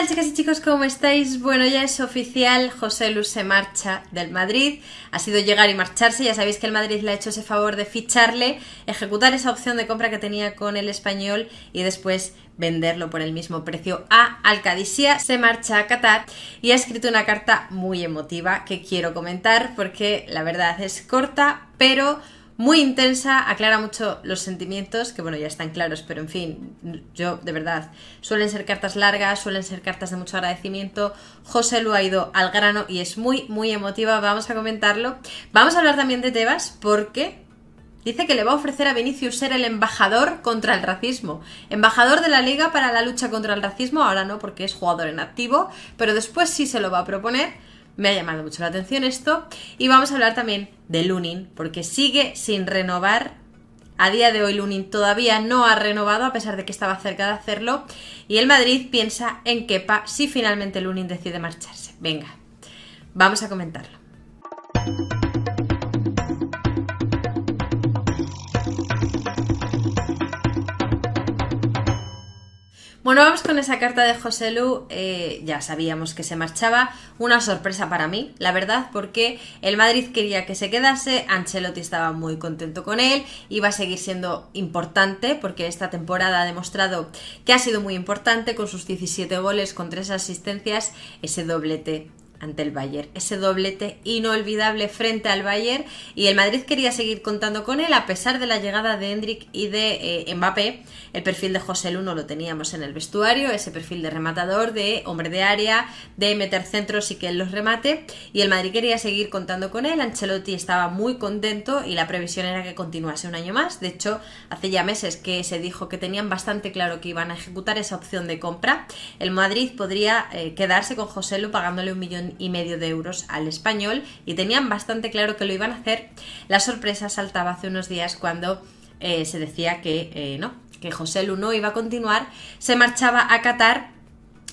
Hola chicas y chicos, ¿cómo estáis? Bueno, ya es oficial, José Luz se marcha del Madrid. Ha sido llegar y marcharse, ya sabéis que el Madrid le ha hecho ese favor de ficharle, ejecutar esa opción de compra que tenía con el español y después venderlo por el mismo precio a Alcadisia. Se marcha a Qatar y ha escrito una carta muy emotiva que quiero comentar porque la verdad es corta, pero muy intensa, aclara mucho los sentimientos, que bueno, ya están claros, pero en fin, yo de verdad, suelen ser cartas largas, suelen ser cartas de mucho agradecimiento. José lo ha ido al grano y es muy, muy emotiva, vamos a comentarlo. Vamos a hablar también de Tebas porque Dice que le va a ofrecer a Vinicius ser el embajador contra el racismo. Embajador de la Liga para la lucha contra el racismo, ahora no porque es jugador en activo, pero después sí se lo va a proponer me ha llamado mucho la atención esto. Y vamos a hablar también de Lunin, porque sigue sin renovar. A día de hoy Lunin todavía no ha renovado, a pesar de que estaba cerca de hacerlo. Y el Madrid piensa en quepa si finalmente Lunin decide marcharse. Venga, vamos a comentarlo. Bueno, vamos con esa carta de José Lu. Eh, ya sabíamos que se marchaba. Una sorpresa para mí, la verdad, porque el Madrid quería que se quedase. Ancelotti estaba muy contento con él. Iba a seguir siendo importante, porque esta temporada ha demostrado que ha sido muy importante con sus 17 goles, con tres asistencias, ese doblete ante el Bayern. Ese doblete inolvidable frente al Bayern y el Madrid quería seguir contando con él a pesar de la llegada de Hendrik y de eh, Mbappé. El perfil de José no lo teníamos en el vestuario, ese perfil de rematador, de hombre de área, de meter centros y que él los remate. Y el Madrid quería seguir contando con él. Ancelotti estaba muy contento y la previsión era que continuase un año más. De hecho, hace ya meses que se dijo que tenían bastante claro que iban a ejecutar esa opción de compra. El Madrid podría eh, quedarse con José Lu pagándole un millón y medio de euros al español y tenían bastante claro que lo iban a hacer, la sorpresa saltaba hace unos días cuando eh, se decía que eh, no, que José Luno iba a continuar, se marchaba a Qatar.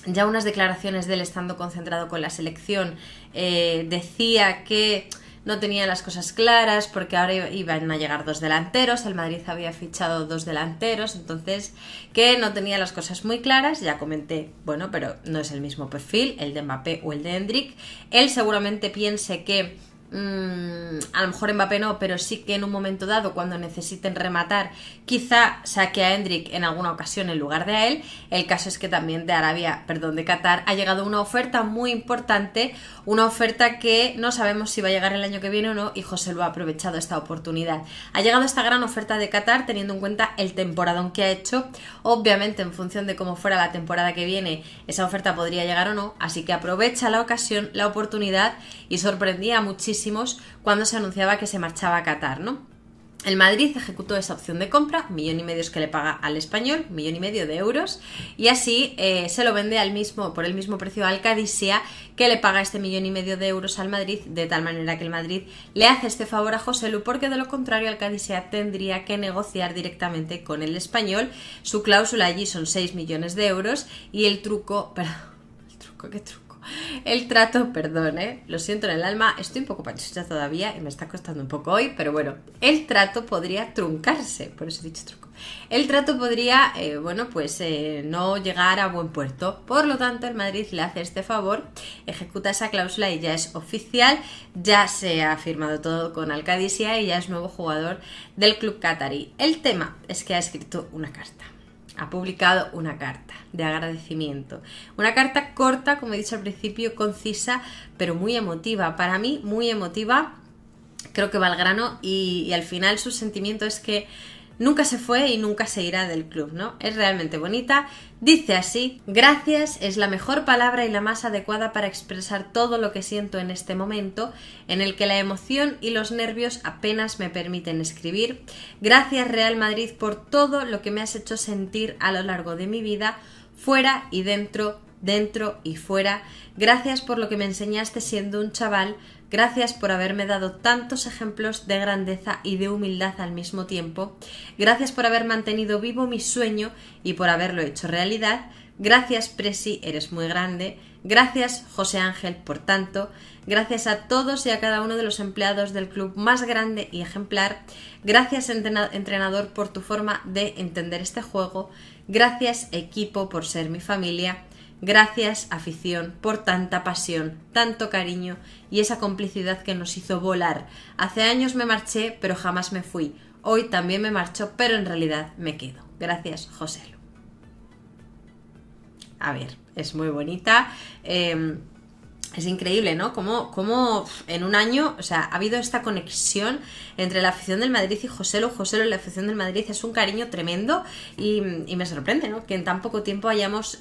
Ya unas declaraciones del estando concentrado con la selección eh, decía que no tenía las cosas claras porque ahora iban a llegar dos delanteros, el Madrid había fichado dos delanteros, entonces que no tenía las cosas muy claras, ya comenté, bueno, pero no es el mismo perfil, el de Mbappé o el de Hendrik. Él seguramente piense que Mm, a lo mejor Mbappé no, pero sí que en un momento dado, cuando necesiten rematar, quizá saque a Hendrik en alguna ocasión en lugar de a él. El caso es que también de Arabia, perdón, de Qatar, ha llegado una oferta muy importante, una oferta que no sabemos si va a llegar el año que viene o no, y José lo ha aprovechado esta oportunidad. Ha llegado esta gran oferta de Qatar teniendo en cuenta el temporadón que ha hecho. Obviamente, en función de cómo fuera la temporada que viene, esa oferta podría llegar o no, así que aprovecha la ocasión, la oportunidad y sorprendía muchísimo cuando se anunciaba que se marchaba a Qatar, ¿no? El Madrid ejecutó esa opción de compra, millón y medio que le paga al español, millón y medio de euros, y así eh, se lo vende al mismo, por el mismo precio al Cadisea que le paga este millón y medio de euros al Madrid, de tal manera que el Madrid le hace este favor a José Lu, porque de lo contrario el Cadisea tendría que negociar directamente con el español. Su cláusula allí son 6 millones de euros y el truco, perdón, el truco, qué truco el trato, perdón, eh, lo siento en el alma, estoy un poco pachucha todavía y me está costando un poco hoy, pero bueno, el trato podría truncarse, por eso he dicho truco. El trato podría, eh, bueno, pues eh, no llegar a buen puerto. Por lo tanto, el Madrid le hace este favor, ejecuta esa cláusula y ya es oficial, ya se ha firmado todo con Alcadicia y ya es nuevo jugador del club catarí. El tema es que ha escrito una carta ha publicado una carta de agradecimiento. Una carta corta, como he dicho al principio, concisa, pero muy emotiva. Para mí, muy emotiva. Creo que va al grano y, y al final su sentimiento es que nunca se fue y nunca se irá del club, ¿no? Es realmente bonita. Dice así, gracias es la mejor palabra y la más adecuada para expresar todo lo que siento en este momento, en el que la emoción y los nervios apenas me permiten escribir. Gracias Real Madrid por todo lo que me has hecho sentir a lo largo de mi vida, fuera y dentro, dentro y fuera. Gracias por lo que me enseñaste siendo un chaval, Gracias por haberme dado tantos ejemplos de grandeza y de humildad al mismo tiempo. Gracias por haber mantenido vivo mi sueño y por haberlo hecho realidad. Gracias, Presi, eres muy grande. Gracias, José Ángel, por tanto. Gracias a todos y a cada uno de los empleados del club más grande y ejemplar. Gracias, entrenador, por tu forma de entender este juego. Gracias, equipo, por ser mi familia. Gracias, afición, por tanta pasión, tanto cariño y esa complicidad que nos hizo volar. Hace años me marché, pero jamás me fui. Hoy también me marcho, pero en realidad me quedo. Gracias, José. A ver, es muy bonita. Em, es increíble, ¿no? Como, como en un año, o sea, ha habido esta conexión entre la afición del Madrid y Joselo. Joselo y la afición del Madrid es un cariño tremendo y, y me sorprende, ¿no? Que en tan poco tiempo hayamos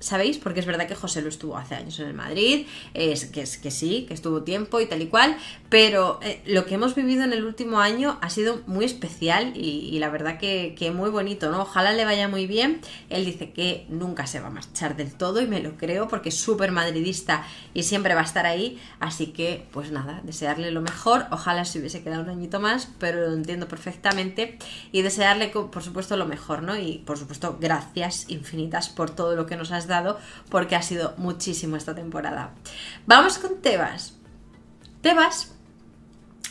¿sabéis? Porque es verdad que José lo estuvo hace años en el Madrid, es, que, es, que sí, que estuvo tiempo y tal y cual, pero eh, lo que hemos vivido en el último año ha sido muy especial y, la verdad que, que, muy bonito, ¿no? Ojalá le vaya muy bien. Él dice que nunca se va a marchar del todo y me lo creo porque es súper madridista y siempre va a estar ahí, así que pues nada, desearle lo mejor, ojalá se hubiese quedado un añito más, pero lo entiendo perfectamente y desearle por supuesto lo mejor, ¿no? Y por supuesto gracias infinitas por todo lo que nos has dado porque ha sido muchísimo esta temporada. Vamos con Tebas. Tebas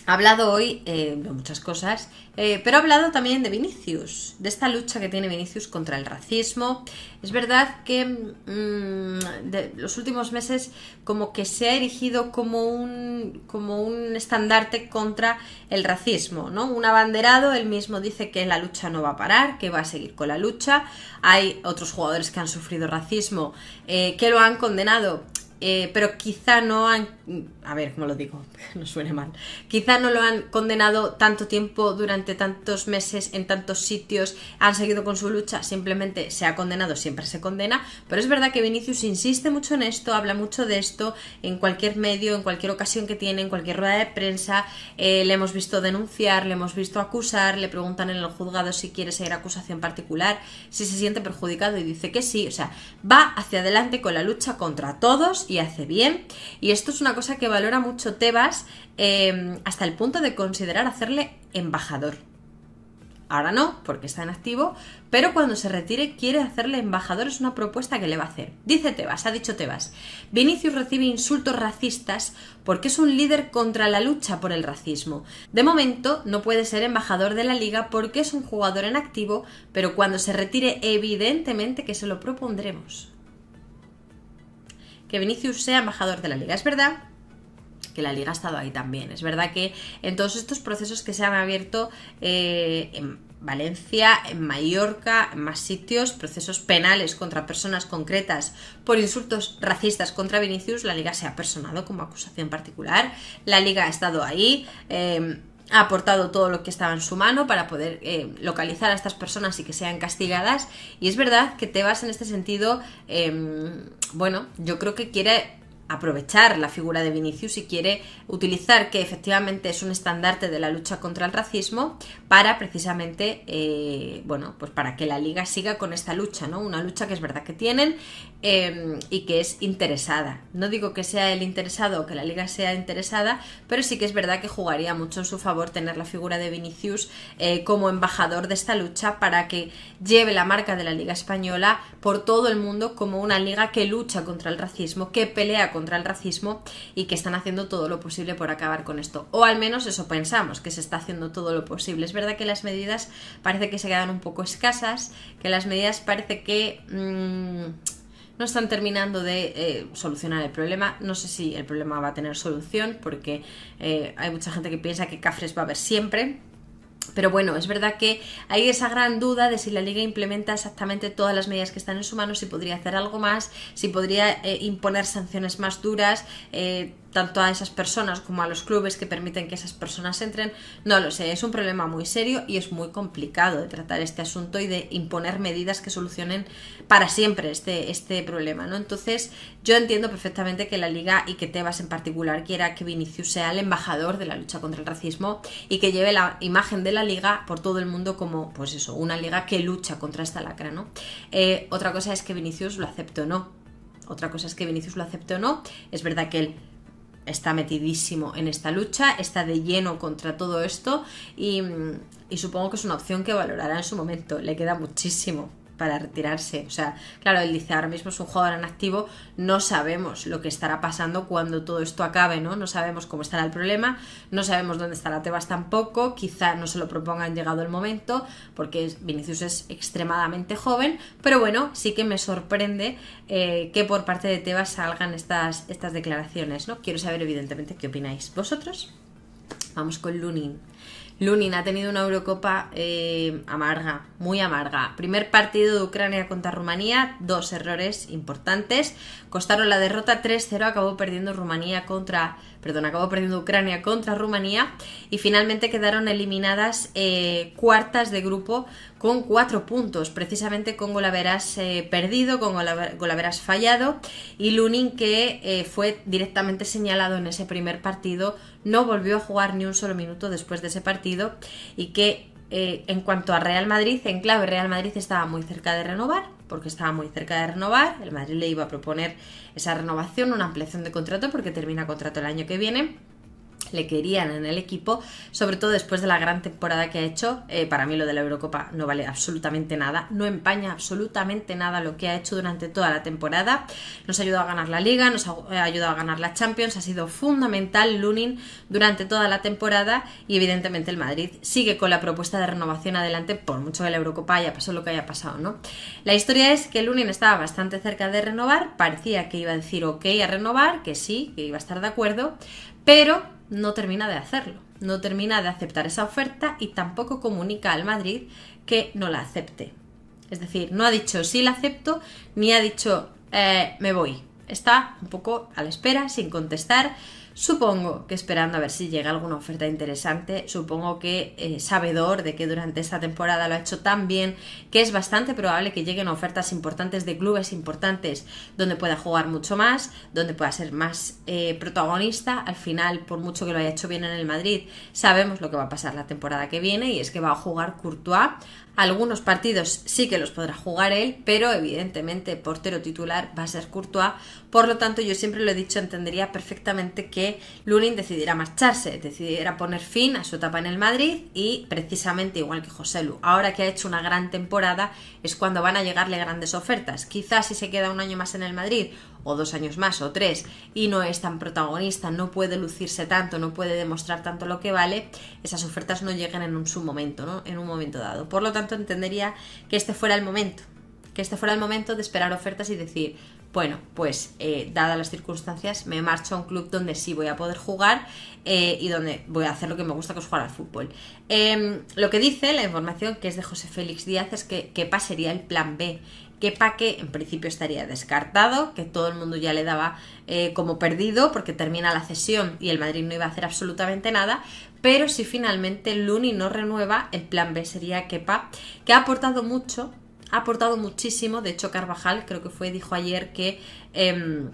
ha hablado hoy eh, de muchas cosas, eh, pero ha hablado también de Vinicius, de esta lucha que tiene Vinicius contra el racismo. Es verdad que mm, de los últimos meses como que se ha erigido como un, como un estandarte contra el racismo, ¿no? Un abanderado, él mismo dice que la lucha no va a parar, que va a seguir con la lucha. Hay otros jugadores que han sufrido racismo, eh, que lo han condenado eh, pero quizá no han, a ver, ¿cómo lo digo? no suene mal, quizá no lo han condenado tanto tiempo, durante tantos meses, en tantos sitios, han seguido con su lucha, simplemente se ha condenado, siempre se condena, pero es verdad que Vinicius insiste mucho en esto, habla mucho de esto en cualquier medio, en cualquier ocasión que tiene, en cualquier rueda de prensa, eh, le hemos visto denunciar, le hemos visto acusar, le preguntan en el juzgado si quiere seguir acusación particular, si se siente perjudicado y dice que sí, o sea, va hacia adelante con la lucha contra todos y hace bien. Y esto es una cosa que valora mucho Tebas em, hasta el punto de considerar hacerle embajador. Ahora no, porque está en activo, pero cuando se retire quiere hacerle embajador, es una propuesta que le va a hacer. Dice Tebas, ha dicho Tebas, Vinicius recibe insultos racistas porque es un líder contra la lucha por el racismo. De momento no puede ser embajador de la liga porque es un jugador en activo, pero cuando se retire evidentemente que se lo propondremos que Vinicius sea embajador de la liga. Es verdad que la liga ha estado ahí también. Es verdad que en todos estos procesos que se han abierto eh, en Valencia, en Mallorca, en más sitios, procesos penales contra personas concretas por insultos racistas contra Vinicius, la liga se ha personado como acusación particular, la liga ha estado ahí. Em, ha aportado todo lo que estaba en su mano para poder eh, localizar a estas personas y que sean castigadas. Y es verdad que Tebas en este sentido, em, bueno, yo creo que quiere aprovechar la figura de Vinicius y quiere utilizar que efectivamente es un estandarte de la lucha contra el racismo para precisamente eh, bueno pues para que la liga siga con esta lucha no una lucha que es verdad que tienen em, y que es interesada no digo que sea el interesado o que la liga sea interesada pero sí que es verdad que jugaría mucho en su favor tener la figura de Vinicius eh, como embajador de esta lucha para que lleve la marca de la liga española por todo el mundo como una liga que lucha contra el racismo que pelea contra contra el racismo y que están haciendo todo lo posible por acabar con esto. O al menos eso pensamos, que se está haciendo todo lo posible. Es verdad que las medidas parece que se quedan un poco escasas, que las medidas parece que... Mm, no están terminando de eh, solucionar el problema. No sé si el problema va a tener solución porque eh, hay mucha gente que piensa que Cafres va a haber siempre. Pero bueno, es verdad que hay esa gran duda de si la liga implementa exactamente todas las medidas que están en su mano, si podría hacer algo más, si podría eh, imponer sanciones más duras, eh, tanto a esas personas como a los clubes que permiten que esas personas entren, no lo sé, es un problema muy serio y es muy complicado de tratar este asunto y de imponer medidas que solucionen para siempre este, este problema, ¿no? Entonces, yo entiendo perfectamente que la Liga y que Tebas en particular quiera que Vinicius sea el embajador de la lucha contra el racismo y que lleve la imagen de la Liga por todo el mundo como, pues eso, una Liga que lucha contra esta lacra, ¿no? Eh, otra cosa es que Vinicius lo acepte o no. Otra cosa es que Vinicius lo acepte o no. Es verdad que él está metidísimo en esta lucha, está de lleno contra todo esto mm, y, supongo que es una opción que valorará en su momento, le queda muchísimo para retirarse. O sea, claro, él dice, ahora mismo es un jugador en activo, no sabemos lo que estará pasando cuando todo esto acabe, ¿no? No sabemos cómo estará el problema, no sabemos dónde estará Tebas tampoco, quizá no se lo propongan llegado el momento, porque Vinicius es extremadamente joven, pero bueno, sí que me sorprende eh, que por parte de Tebas salgan estas, estas declaraciones, ¿no? Quiero saber evidentemente qué opináis vosotros. Vamos con Lunin. Lunin ha tenido una Eurocopa eh, amarga, muy amarga. Primer partido de Ucrania contra Rumanía, dos errores importantes. Costaron la derrota 3-0, acabó perdiendo Rumanía contra perdón, acabó perdiendo Ucrania contra Rumanía y finalmente quedaron eliminadas eh, cuartas de grupo con cuatro puntos, precisamente con Golaveras eh, perdido, con Golaveras fallado y Lunin que eh, fue directamente señalado en ese primer partido, no volvió a jugar ni un solo minuto después de ese partido y que en cuanto a Real Madrid, en clave Real Madrid estaba muy cerca de renovar porque estaba muy cerca de renovar. El Madrid le iba a proponer esa renovación, una ampliación de contrato, porque termina contrato el año que viene le querían en el equipo, sobre todo después de la gran temporada que ha hecho. Eh, para mí lo de la Eurocopa no vale absolutamente nada, no empaña absolutamente nada lo que ha hecho durante toda la temporada. Nos ha ayudado a ganar la liga, nos eh, ha ayudado a ganar la Champions, ha sido fundamental Lunin durante toda la temporada y evidentemente el Madrid sigue con la propuesta de renovación adelante por mucho que la Eurocopa haya pasado lo que haya pasado, ¿no? La historia es que Lunin estaba bastante cerca de renovar, parecía que iba a decir ok a renovar, que sí, que iba a estar de acuerdo, pero no termina de hacerlo, no termina de aceptar esa oferta y tampoco comunica al Madrid que no la acepte. Es decir, no ha dicho sí la acepto, ni ha dicho eh, me voy. Está un poco a la espera, sin contestar, Supongo que esperando a ver si llega alguna oferta interesante, supongo que eh, sabedor de que durante esta temporada lo ha hecho tan bien que es bastante probable que lleguen ofertas importantes de clubes importantes donde pueda jugar mucho más, donde pueda ser más eh, protagonista. Al final, por mucho que lo haya hecho bien en el Madrid, sabemos lo que va a pasar la temporada que viene y es que va a jugar Courtois algunos partidos sí que los podrá jugar él, pero evidentemente portero titular va a ser Courtois. Por lo tanto, yo siempre lo he dicho, entendería perfectamente que Lunin decidiera marcharse, decidiera poner fin a su etapa en el Madrid y precisamente igual que José Lu, ahora que ha hecho una gran temporada es cuando van a llegarle grandes ofertas. Quizás si se queda un año más en el Madrid o dos años más o tres y no es tan protagonista, no puede lucirse tanto, no puede demostrar tanto lo que vale, esas ofertas no llegan en un, su momento, ¿no? en un momento dado. Por lo tanto, entendería que este fuera el momento, que este fuera el momento de esperar ofertas y decir, bueno, pues eh, dadas las circunstancias me marcho a un club donde sí voy a poder jugar eh, y donde voy a hacer lo que me gusta que es jugar al fútbol. Em, lo que dice la información que es de José Félix Díaz es que, que pasaría el plan B, que en principio estaría descartado, que todo el mundo ya le daba eh, como perdido porque termina la cesión y el Madrid no iba a hacer absolutamente nada, pero si finalmente Luni no renueva, el plan B sería Kepa, que ha aportado mucho, ha aportado muchísimo, de hecho Carvajal creo que fue, dijo ayer que... Em,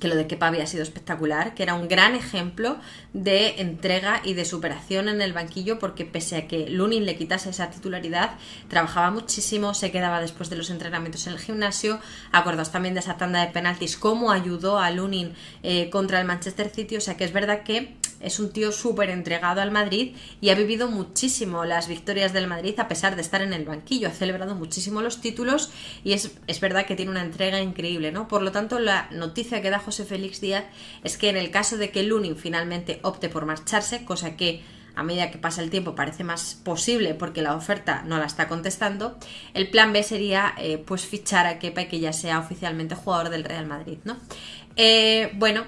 que lo de Kepa había sido espectacular, que era un gran ejemplo de entrega y de superación en el banquillo, porque pese a que Lunin le quitase esa titularidad, trabajaba muchísimo, se quedaba después de los entrenamientos en el gimnasio, acordaos también de esa tanda de penaltis, cómo ayudó a Lunin eh, contra el Manchester City, o sea que es verdad que es un tío súper entregado al Madrid y ha vivido muchísimo las victorias del Madrid a pesar de estar en el banquillo. Ha celebrado muchísimo los títulos y es, verdad que tiene una entrega increíble, ¿no? Por lo tanto, la noticia que da José Félix Díaz es que en el caso de que Lunin finalmente opte por marcharse, cosa que a medida que pasa el tiempo parece más posible porque la oferta no la está contestando, el plan B sería eh, pues fichar a Kepa y que ya sea oficialmente jugador del Real Madrid, ¿no? Eh, bueno,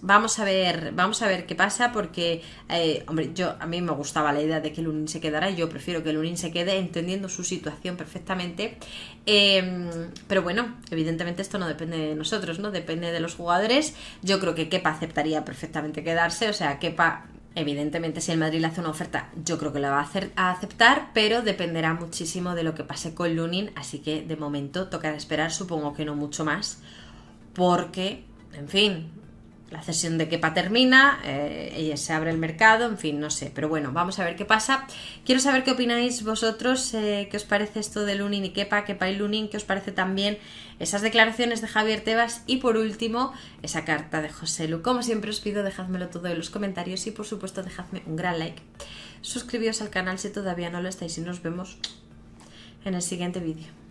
Vamos a ver, vamos a ver qué pasa porque, eh, hombre, yo a mí me gustaba la idea de que Lunin se quedara, yo prefiero que Lunin se quede entendiendo su situación perfectamente. Em, pero bueno, evidentemente esto no depende de nosotros, ¿no? Depende de los jugadores. Yo creo que Kepa aceptaría perfectamente quedarse, o sea, Kepa Evidentemente, si el Madrid le hace una oferta, yo creo que la va a, hacer, a, aceptar, pero dependerá muchísimo de lo que pase con Lunin, así que de momento tocará esperar, supongo que no mucho más, porque, en fin, la cesión de quepa termina, eh, ella se abre el mercado, en fin, no sé. Pero bueno, vamos a ver qué pasa. Quiero saber qué opináis vosotros, eh, qué os parece esto de Lunin y Kepa, quepa y Lunin, qué os parece también esas declaraciones de Javier Tebas y por último, esa carta de José Lu. Como siempre os pido, dejadmelo todo en los comentarios y por supuesto dejadme un gran like. Suscribíos al canal si todavía no lo estáis y nos vemos en el siguiente vídeo.